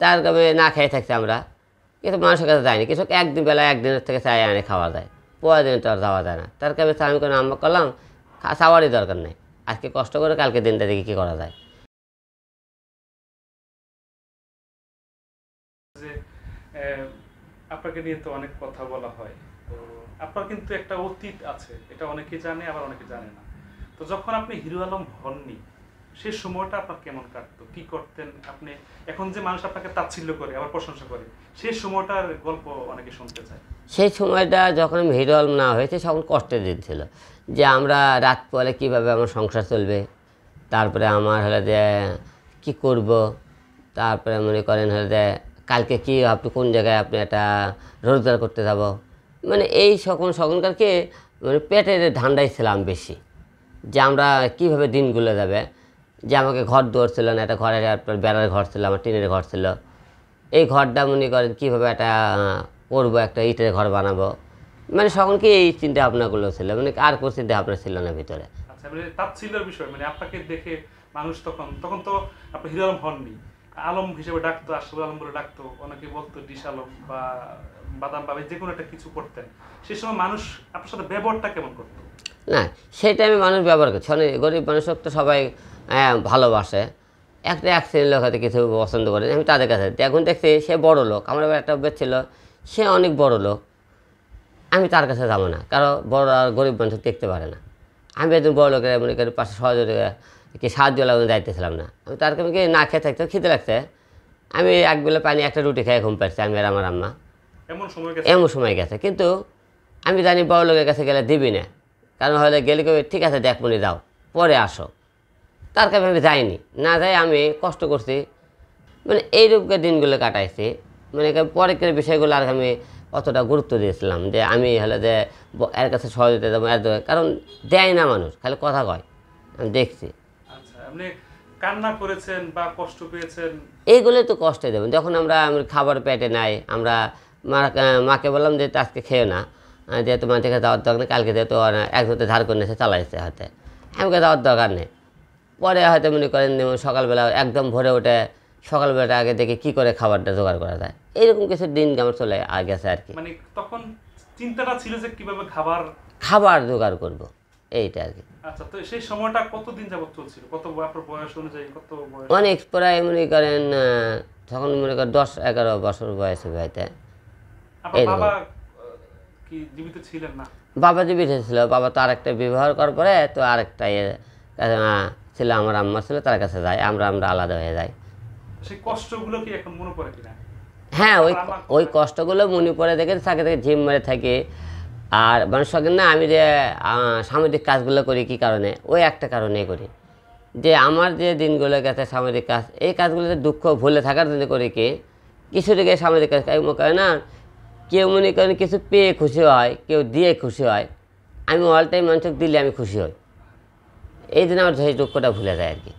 তার গ্রামে না খেয়ে থাকছি আমরা কিন্তু মানুষের কাছে যায়নি কৃষক একদিন বেলা একদিনের থেকে চাই আনে খাওয়া যায় পরের দিন তো আর যাওয়া যায় না তার কারণে আমি কোনো আম্মা করলাম খাওয়ারই দরকার নেই আজকে কষ্ট করে কালকে দিনটা দেখি কী করা যায় যে আপনাকে নিয়ে তো অনেক কথা বলা হয় তো আপনার কিন্তু একটা অতীত আছে এটা অনেকে জানে আবার অনেকে জানে না তো যখন আপনি হিরো আলম হননি সেই সময়টা আপনার কেমন কাটতো কি করতেন আপনি এখন যে মানুষ আপনাকে তাচ্ছিল্য করে আবার প্রশংসা করে সেই সময়টার গল্প অনেকে শুনতে চায় সেই সময়টা যখন আমি না হয়েছে তখন কষ্টের দিন ছিল যে আমরা রাত পরে কীভাবে আমার সংসার চলবে তারপরে আমার হলে যে কি করব তারপরে মনে করেন হলে যে কালকে কি আপনি কোন জায়গায় আপনি একটা রোজগার করতে যাব মানে এই সকল সকলকারকে মানে পেটের ধান্দায় ছিলাম বেশি যে আমরা কীভাবে দিনগুলো যাবে যে আমাকে ঘর দুয়ার ছিল না একটা ঘরের আপনার বেড়ার ঘর ছিল আমার টিনের ঘর ছিল এই ঘরটা মনে করেন কীভাবে একটা করবো একটা ইটের ঘর বানাবো মানে সকলকে এই চিন্তা ভাবনাগুলো ছিল মানে আর কোনো চিন্তা ভাবনা ছিল না ভিতরে আচ্ছা মানে বিষয় মানে আপনাকে দেখে মানুষ তখন তখন তো আপনি হিরালম হননি আলম হিসেবে ডাকতো আশরাফুল আলম বলে ডাকতো অনেকে বলতো ডিস আলম বা বাদাম বাবা যে কোনো একটা কিছু করতেন সে সময় মানুষ আপনার সাথে ব্যবহারটা কেমন করতো না সেই টাইমে মানুষ ব্যবহার করছে অনেক গরিব মানুষ তো সবাই ভালোবাসে একটা এক শ্রেণীর লোক হয়তো কিছু পছন্দ করে আমি তাদের কাছে এখন দেখছি সে বড় লোক আমার একটা বেদ ছিল সে অনেক বড় লোক আমি তার কাছে যাবো না কারণ বড় আর গরিব মানুষ দেখতে পারে না আমি একজন বড় লোকের মনে করি পাশে সহযোগিতা কি সাহায্য লাগানো ছিলাম না আমি তার কাছে না খেয়ে থাকতে খেতে লাগছে আমি এক বেলা পানি একটা রুটি খেয়ে ঘুম পাচ্ছি আমি আর আমার আম্মা এমন সময় গেছে কিন্তু আমি জানি বড় লোকের কাছে গেলে দিবি না কারণ হলে গেলে কেউ ঠিক আছে দেখ বলে দাও পরে আসো তার কাছে আমি যাইনি না যাই আমি কষ্ট করছি মানে এইরূপকে দিনগুলো কাটাইছি মানে পরের বিষয়গুলো আর আমি অতটা গুরুত্ব দিয়েছিলাম যে আমি হলে যে এর কাছে সহযোগিতা দেবো এর কারণ দেয় না মানুষ খালি কথা কয় আমি দেখছি আচ্ছা, কান্না করেছেন বা কষ্ট পেয়েছেন এইগুলো তো কষ্টই দেবেন যখন আমরা খাবার পেটে নাই আমরা মাকে বললাম যে আজকে খেয়ে না যেহেতু মানুষকে যাওয়ার দরকার নেই কালকে যেহেতু এক একসাথে ধার করে এসে চালাইছে হয়তো আমাকে যাওয়ার দরকার নেই পরে হয়তো মনে করেন সকালবেলা একদম ভোরে উঠে সকালবেলাটা আগে দেখে কি করে খাবারটা জোগাড় করা যায় এইরকম কিছু দিন আমার চলে গেছে আর কি মানে তখন চিন্তাটা ছিল যে কিভাবে খাবার খাবার জোগাড় করব এইটা আর কি আচ্ছা তো সেই সময়টা কতদিন যাবত চলছিল কত আপনার বয়স অনুযায়ী কত বয়স অনেক প্রায় মনে করেন তখন মনে করেন দশ এগারো বছর বয়সে হয়তো বাবা বাবা জীবিত ছিল বাবা তো আরেকটা বিবাহ করার পরে তো আরেকটা ছিল আমার আম্মা ছিল তার কাছে যায় আমরা আমরা আলাদা হয়ে যাই সেই কষ্টগুলো কি এখন মনে পড়ে কিনা হ্যাঁ ওই ওই কষ্টগুলো মনে পড়ে দেখে থাকে থাকে জিম মেরে থাকে আর মানুষ না আমি যে সামাজিক কাজগুলো করি কি কারণে ওই একটা কারণে করি যে আমার যে দিনগুলো গেছে সামাজিক কাজ এই কাজগুলোতে দুঃখ ভুলে থাকার জন্য করি কি কিছু দিকে সামাজিক কাজ কাজ না কেউ মনে করেন কিছু পেয়ে খুশি হয় কেউ দিয়ে খুশি হয় আমি অল টাইম মানুষকে দিলে আমি খুশি হই এই জন্য আমার সেই দুঃখটা ভুলে যায় আর কি